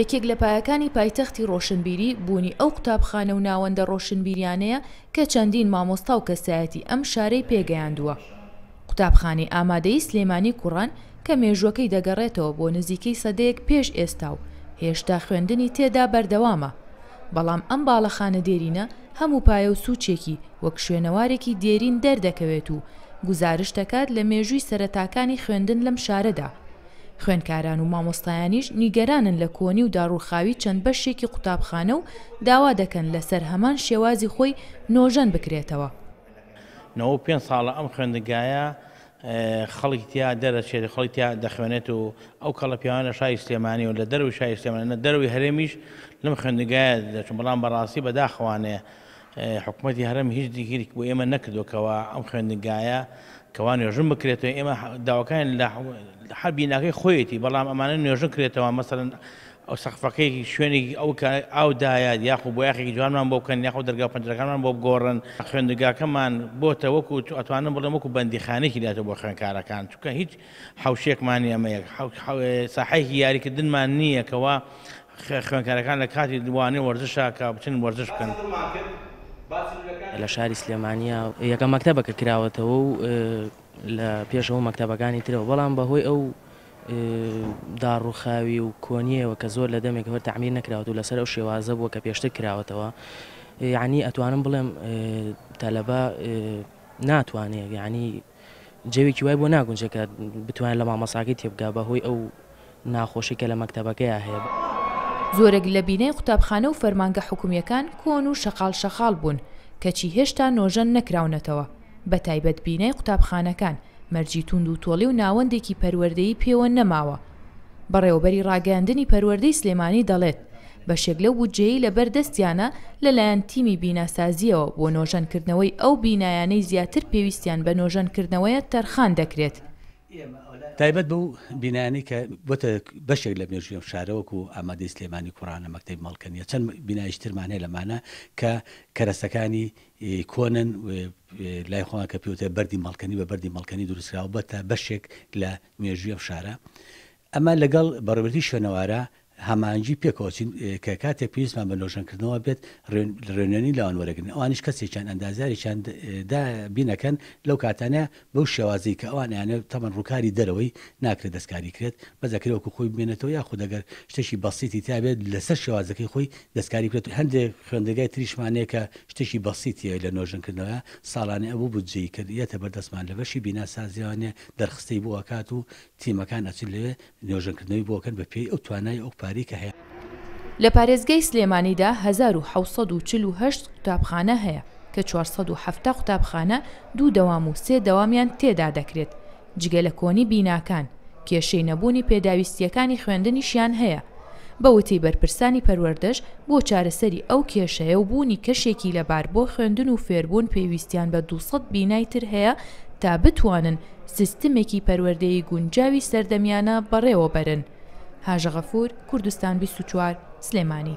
یەکێک لە پایەکانی پایتەختی ڕۆشنبیری بوونی ئەو قوتابخانە و ناوەندە ڕۆشنبیریانەیە کە چەندین مامۆستا و کەسایەتی ئەم شارەی پێگەیاندووە. قوتابخانەی ئامادەی سلێمانی کوڕان کە مێژوەکەی دەگەڕێتەوە بۆ نزیکەی سەدەیەک پێش ئێستا و هێشتا خوێندنی تێدا بەردەوامە. بەڵام ئەم باڵەخانە دێرینە هەموو پایە و سوچێکی وەک شوێنەوارێکی دێرین دەردەکەوێت و گزارش دەکات لە مێژووی سەرەتاکانی خوێندن لەم شارەدا. خوێنکاران و مامۆستایانیش نیگەرانن لە کۆنی و داڕووخاوی چەند بەشێکی قوتابخانە و داوا دەکەن لەسەر هەمان شێوازی خۆی نۆژەن بکرێتەوە. نەوە پێ ساڵە ئەم خوێندگایە خەڵکی تیا دەرەچێت خەڵی تیا دەخوێنێت و ئەو کەڵە پیاوانە شای سلێمانی و لە دەروی شای سلێمانە دەروی هەرێمیش لەم خوێندگایە دەچم بەڵام بەڕاستی بەداخواانەیە حکوومەتی هەرم هیچ دیگیریک بۆ ئێمە نەکردوکەوە ئەم خوێندنگایە کەوان نوێژن بکرێتەوە ئێمە داواکان هەر بیناکەی خۆیەتی بەڵام ئەمانە نوێژن کرێتەوە مەسەرن ئەو سەخفەکەی شوێنێکی ئەو ئاودایات یاخو بۆ یاخێکی جوانمان بۆکەن یاخو دەرگا پنجەکانمان بۆ بگۆڕن خوێندگاکەمان بۆتە وەکو ئەتوانم بڵێم وەکو بەندیخانێکی داتە بۆ خوێنکارەکان چکە هیچ حوشێکمان ئەمە ساحەیەکی یاریکردنمان نییەکەوە خوێنکارەکان لە کاتی دوانێ وەرزشا کە بچن وەرزش بکەن. لە شاری سلێمانیا یەکە مەکتتەبەکە کراوەتەوە و لە پێشەوە مەکتتەبەکانی ترەوە بەڵام بەهۆی ئەو داڕووخاوی و کۆنیەوە کە زۆر لە دەمێکەوە تعمیر نەکراوەوە و لەسەر ئەو شێوازە بووە کە پێشتر کراوەتەوە یعنی ئەتوانم بڵێم تەلەبە ناتوانێت یعنی جەوێکی وای بۆ ناگونجەکە بتوانێت لە مامەساگی تێبگا بەهۆی ئەو ناخۆشی کە لە مەکتتەبەکەی هەیە. زۆرێک لە بینەی قوتابخانە و فەرمانگە حکومیەکان کۆن و شەقال شەخال بوون کەچی هێشتا نۆژەن نەکراونەتەوە بە تایبەت بینەی قوتابخانەکان مەرجی توند و تۆڵی و ناوەندێکی پەروەردەی پێوە نەماوە بەڕێوبەری ڕاگەاندنی پەروەردەی سلێمانی دەڵێت بەشێک لەو بودجێی لەبەر دەستیانە لەلایەن تیمی بیناسازیەوە بۆ نۆژەنکردنەوەی ئەو بینایانەی زیاتر پێویستیان بە نۆژەنکردنەوەیە تەرخان دەکرێت تایبەت بەو بینانی کە بۆتە بەشێک لە مێژیم شارەوەکو و ئامادەی سلێمانی کوڕانە مەکتەی مەڵکەنیە چەند بینایشترمانەیە لەمانە کە کەرەسەکانی کۆنن لای خۆن کە پێوتە بەری مەڵکنی بە بەری مەڵکنی دروستراوە بە تا بەشێک لە مێژویە شارە ئەمە لەگەڵ بەڕبەتی شوێنەوارە هەمانجی پێکۆچین کە کاتێک پێویستمان بە نۆژەنکردنەوە بێت ڕێنێنی لاوانوەرەگرن ئەوانش کەسێکیان ئەندازاریان بینەکەن لەو کاتانە بەو شێوازی کە ئەوانیانە تەمەەن ڕووکاری دەرەوەی ناکرێت دەستکاری کرێت بەزەکرێوەکو خۆی بێنێتەوە یا خودەگەر شتێکی بەسیتی تابێت لەسەر شێوازەکەی خۆی دەستکاری کرێت هەندێک خوێندەگای تریشمانەیە کە شتێکی بەسیتیە لە نۆژنکردنەوە ساڵانە ئەوبوو بودجێی کردیەتە بەردەستمان لە بەشی بیناسازیوانێ دەرخستەی بۆ ئەکات و تیمەکان ئەچ لێ نێژنکردنەوەی بۆکەن بە پێی ئەو توانای ئەو پە سوپاری کە هەیە لە پارێزگەی سلێمانیدا 1940 قوتابخانە هەیە کە 470 قوتابخانە دوو دەوام و سێ دەوامیان تێدا دەکرێت جگە لە کۆنی بیناکان کێشەی نەبوونی پێداویستیەکانی خوێندنیشیان هەیە بەوتی بەرپرسانی پەروەردەش بۆ چارەسەری ئەو کێشەیە و بوونی کەشێکی لەبار بۆ خوێندن و فێربوون پێویستیان بە 200 بینای تر هەیە تا بتوانن سیستمێکی پەروەردەیی گونجاوی سەردەمیانە بەڕێوە بەرن. هاژەغەفور کوردستان 24 سلێمانی